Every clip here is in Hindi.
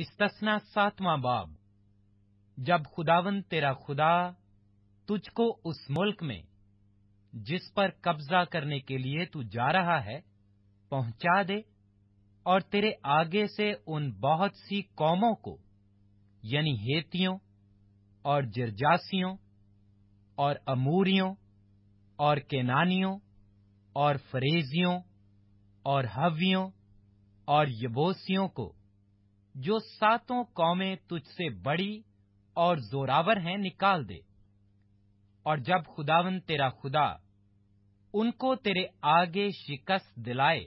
इस्तना सातवां बाब जब खुदावन तेरा खुदा तुझको उस मुल्क में जिस पर कब्जा करने के लिए तू जा रहा है पहुंचा दे और तेरे आगे से उन बहुत सी कौमों को यानी हेतियों और जिरजासियों और अमूरियों और केनानियों और फरेजियों और हवियों और यबोसियों को जो सातों कौमें तुझसे बड़ी और जोरावर हैं निकाल दे और जब खुदावन तेरा खुदा उनको तेरे आगे शिकस्त दिलाए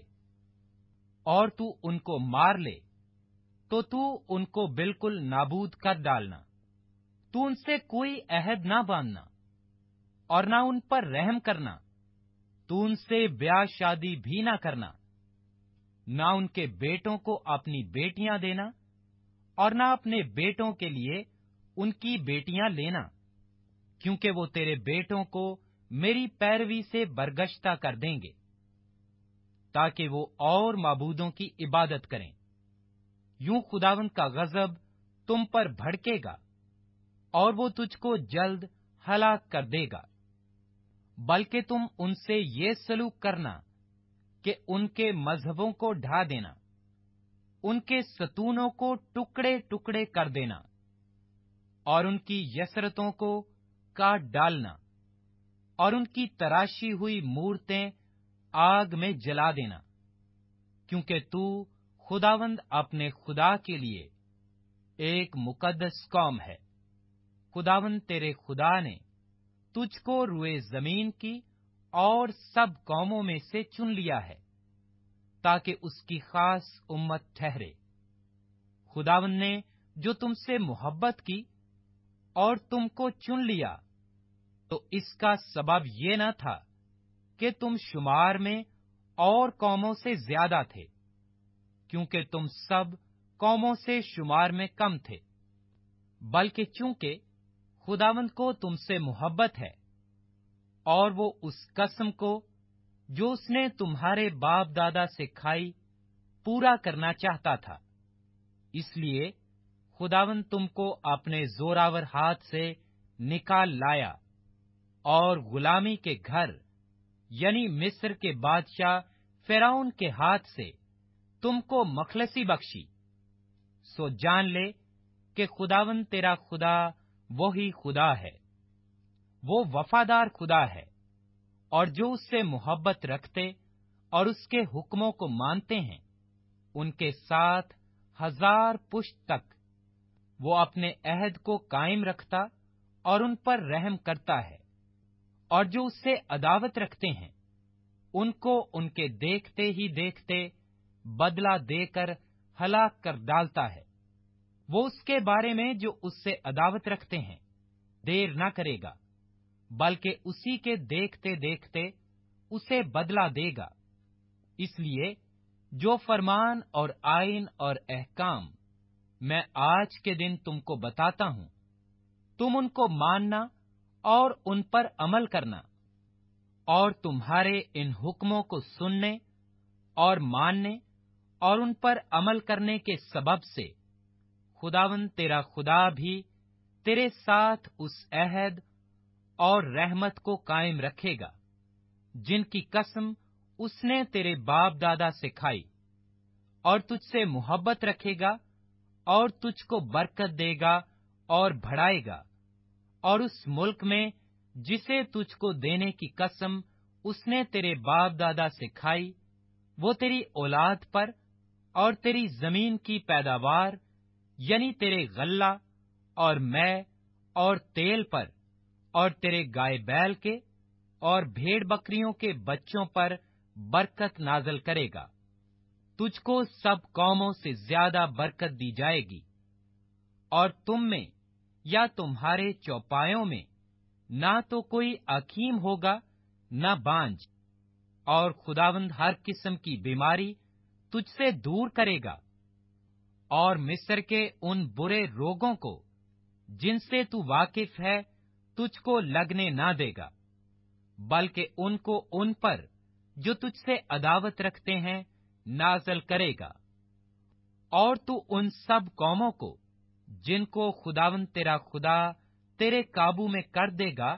और तू उनको मार ले तो तू उनको बिल्कुल नाबूद कर डालना तू उनसे कोई अहद ना बांधना और ना उन पर रहम करना तू उनसे ब्याह शादी भी ना करना ना उनके बेटों को अपनी बेटियां देना और न अपने बेटों के लिए उनकी बेटियां लेना क्योंकि वो तेरे बेटों को मेरी पैरवी से बरगश्ता कर देंगे ताकि वो और मबूदों की इबादत करें यूं खुदावन का गजब तुम पर भड़केगा और वो तुझको जल्द हलाक कर देगा बल्कि तुम उनसे ये सलूक करना कि उनके मजहबों को ढा देना उनके सतूनों को टुकड़े टुकड़े कर देना और उनकी यसरतों को काट डालना और उनकी तराशी हुई मूर्तें आग में जला देना क्योंकि तू खुदावंद अपने खुदा के लिए एक मुकदस कौम है खुदावंद तेरे खुदा ने तुझको रुए जमीन की और सब कौमों में से चुन लिया है ताकि उसकी खास उम्मत ठहरे खुदावन ने जो तुमसे मोहब्बत की और तुमको चुन लिया तो इसका सबब ये न था कि तुम शुमार में और कौमों से ज्यादा थे क्योंकि तुम सब कौमों से शुमार में कम थे बल्कि चूंकि खुदावंद को तुमसे मोहब्बत है और वो उस कसम को जो उसने तुम्हारे बाप दादा से खाई पूरा करना चाहता था इसलिए खुदावन तुमको अपने जोरावर हाथ से निकाल लाया और गुलामी के घर यानी मिस्र के बादशाह फेराउन के हाथ से तुमको मखलसी बख्शी सो जान ले कि खुदावन तेरा खुदा वो ही खुदा है वो वफादार खुदा है और जो उससे मोहब्बत रखते और उसके हुक्मों को मानते हैं उनके साथ हजार पुष्ट तक वो अपने अहद को कायम रखता और उन पर रहम करता है और जो उससे अदावत रखते हैं उनको उनके देखते ही देखते बदला देकर हलाक कर डालता है वो उसके बारे में जो उससे अदावत रखते हैं देर न करेगा बल्कि उसी के देखते देखते उसे बदला देगा इसलिए जो फरमान और आइन और अहकाम मैं आज के दिन तुमको बताता हूं तुम उनको मानना और उन पर अमल करना और तुम्हारे इन हुक्मों को सुनने और मानने और उन पर अमल करने के सबब से खुदावन तेरा खुदा भी तेरे साथ उस अहद और रहमत को कायम रखेगा जिनकी कसम उसने तेरे बाप दादा से खाई और तुझसे मोहब्बत रखेगा और तुझको बरकत देगा और बढ़ाएगा और उस मुल्क में जिसे तुझको देने की कसम उसने तेरे बाप दादा से खाई वो तेरी औलाद पर और तेरी जमीन की पैदावार यानी तेरे गल्ला और मैं और तेल पर और तेरे गाय बैल के और भेड़ बकरियों के बच्चों पर बरकत नाजल करेगा तुझको सब कौमों से ज्यादा बरकत दी जाएगी और तुम में या तुम्हारे चौपायों में ना तो कोई अकीम होगा ना बांझ और खुदावंद हर किस्म की बीमारी तुझसे दूर करेगा और मिस्र के उन बुरे रोगों को जिनसे तू वाकिफ है तुझको लगने ना देगा बल्कि उनको उन पर जो तुझसे अदावत रखते हैं नाजल करेगा और तू उन सब कौमों को जिनको खुदावन तेरा खुदा तेरे काबू में कर देगा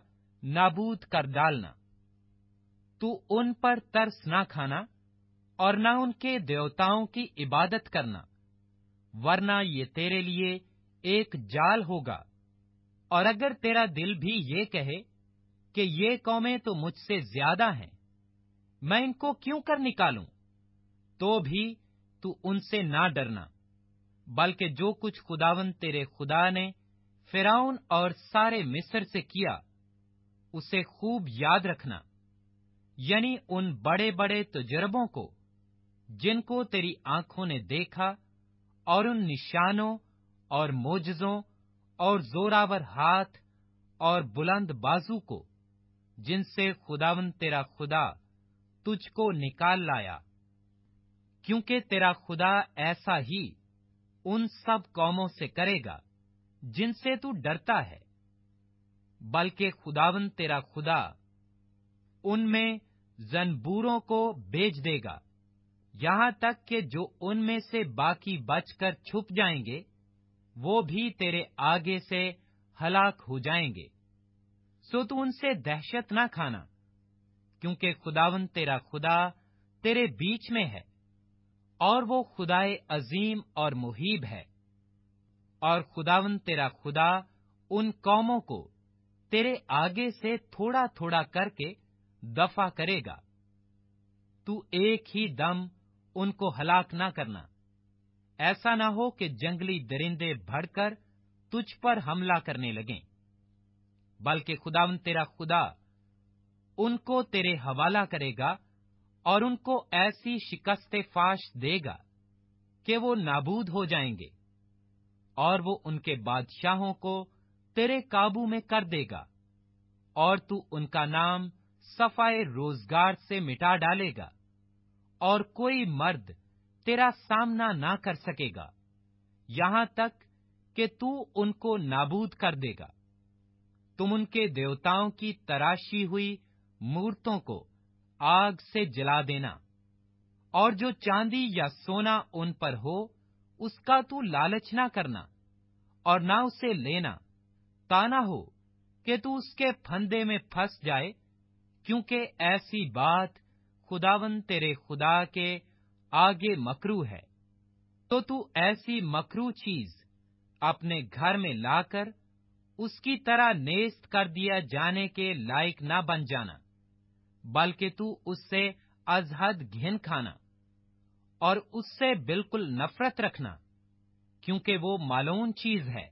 नाबूद कर डालना तू उन पर तरस ना खाना और ना उनके देवताओं की इबादत करना वरना ये तेरे लिए एक जाल होगा और अगर तेरा दिल भी ये कहे कि ये कौमें तो मुझसे ज्यादा हैं मैं इनको क्यों कर निकालूं तो भी तू उनसे ना डरना बल्कि जो कुछ खुदावन तेरे खुदा ने फिराउन और सारे मिस्र से किया उसे खूब याद रखना यानी उन बड़े बड़े तजर्बों को जिनको तेरी आंखों ने देखा और उन निशानों और मोजों और जोरावर हाथ और बुलंद बाजू को जिनसे खुदावन तेरा खुदा तुझको निकाल लाया क्योंकि तेरा खुदा ऐसा ही उन सब कौमों से करेगा जिनसे तू डरता है बल्कि खुदावन तेरा खुदा उनमें जनबूरों को बेच देगा यहां तक कि जो उनमें से बाकी बचकर छुप जाएंगे वो भी तेरे आगे से हलाक हो जाएंगे सो तू उनसे दहशत ना खाना क्योंकि खुदावन तेरा खुदा तेरे बीच में है और वो खुदाए अजीम और मुहिब है और खुदावन तेरा खुदा उन कौमों को तेरे आगे से थोड़ा थोड़ा करके दफा करेगा तू एक ही दम उनको हलाक ना करना ऐसा ना हो कि जंगली दरिंदे भड़कर तुझ पर हमला करने लगें बल्कि खुदावन तेरा खुदा उनको तेरे हवाला करेगा और उनको ऐसी शिकस्त फाश देगा कि वो नाबूद हो जाएंगे और वो उनके बादशाहों को तेरे काबू में कर देगा और तू उनका नाम सफाए रोजगार से मिटा डालेगा और कोई मर्द तेरा सामना ना कर सकेगा यहां तक कि तू उनको नाबूद कर देगा तुम उनके देवताओं की तराशी हुई मूर्तों को आग से जला देना और जो चांदी या सोना उन पर हो उसका तू लालच ना करना और ना उसे लेना ताना हो कि तू उसके फंदे में फंस जाए क्योंकि ऐसी बात खुदावन तेरे खुदा के आगे मकरू है तो तू ऐसी मकरू चीज अपने घर में लाकर उसकी तरह नेस्त कर दिया जाने के लायक ना बन जाना बल्कि तू उससे अजहद घिन खाना और उससे बिल्कुल नफरत रखना क्योंकि वो मालूम चीज है